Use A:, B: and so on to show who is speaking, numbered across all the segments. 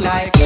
A: me like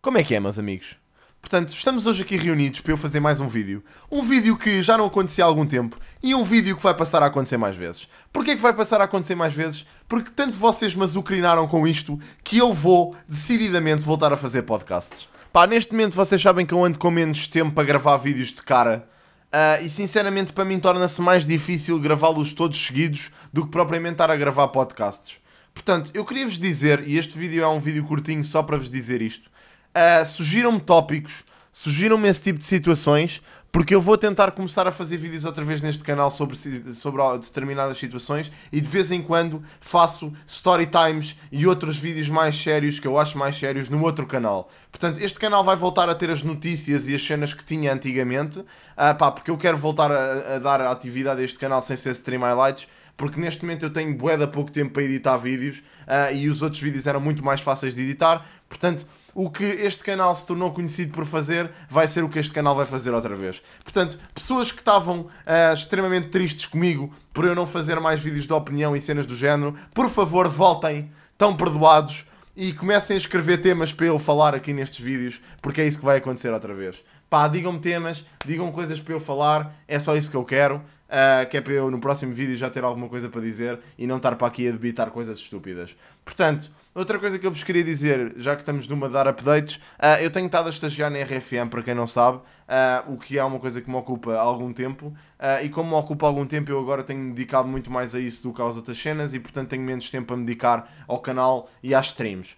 A: Como é que é, meus amigos? Portanto, estamos hoje aqui reunidos para eu fazer mais um vídeo. Um vídeo que já não acontecia há algum tempo e um vídeo que vai passar a acontecer mais vezes. Porquê é que vai passar a acontecer mais vezes? Porque tanto vocês me azucrinaram com isto que eu vou, decididamente, voltar a fazer podcasts. Pá, neste momento vocês sabem que eu ando com menos tempo para gravar vídeos de cara Uh, e sinceramente, para mim, torna-se mais difícil gravá-los todos seguidos do que propriamente estar a gravar podcasts. Portanto, eu queria vos dizer, e este vídeo é um vídeo curtinho só para vos dizer isto: uh, ah, me tópicos Sugiram-me esse tipo de situações porque eu vou tentar começar a fazer vídeos outra vez neste canal sobre, sobre determinadas situações e de vez em quando faço story times e outros vídeos mais sérios que eu acho mais sérios no outro canal. Portanto, este canal vai voltar a ter as notícias e as cenas que tinha antigamente, ah, pá, porque eu quero voltar a, a dar atividade a este canal sem ser stream highlights porque neste momento eu tenho bué de pouco tempo para editar vídeos uh, e os outros vídeos eram muito mais fáceis de editar, portanto o que este canal se tornou conhecido por fazer vai ser o que este canal vai fazer outra vez. Portanto, pessoas que estavam uh, extremamente tristes comigo por eu não fazer mais vídeos de opinião e cenas do género, por favor, voltem, estão perdoados e comecem a escrever temas para eu falar aqui nestes vídeos, porque é isso que vai acontecer outra vez. Pá, digam-me temas, digam coisas para eu falar, é só isso que eu quero uh, que é para eu no próximo vídeo já ter alguma coisa para dizer e não estar para aqui a debitar coisas estúpidas. Portanto, outra coisa que eu vos queria dizer, já que estamos numa de dar updates, uh, eu tenho estado a estagiar na RFM, para quem não sabe, uh, o que é uma coisa que me ocupa algum tempo, e como me ocupa algum tempo, eu agora tenho me dedicado muito mais a isso do que aos outras cenas e portanto tenho menos tempo a me dedicar ao canal e às streams.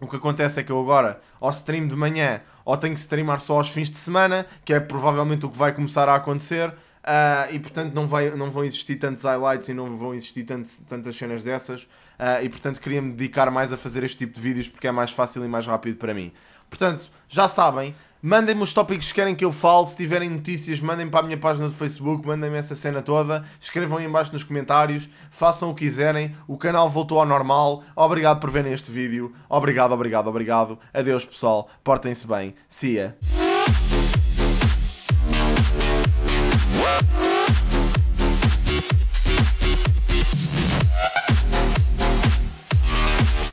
A: O que acontece é que eu agora ou stream de manhã ou tenho que streamar só aos fins de semana, que é provavelmente o que vai começar a acontecer. Uh, e portanto não, vai, não vão existir tantos highlights e não vão existir tantos, tantas cenas dessas. Uh, e portanto queria me dedicar mais a fazer este tipo de vídeos porque é mais fácil e mais rápido para mim. Portanto, já sabem, mandem-me os tópicos que querem que eu fale, se tiverem notícias, mandem para a minha página do Facebook, mandem-me essa cena toda, escrevam aí embaixo nos comentários, façam o que quiserem, o canal voltou ao normal, obrigado por verem este vídeo, obrigado, obrigado, obrigado, adeus pessoal, portem-se bem, see ya.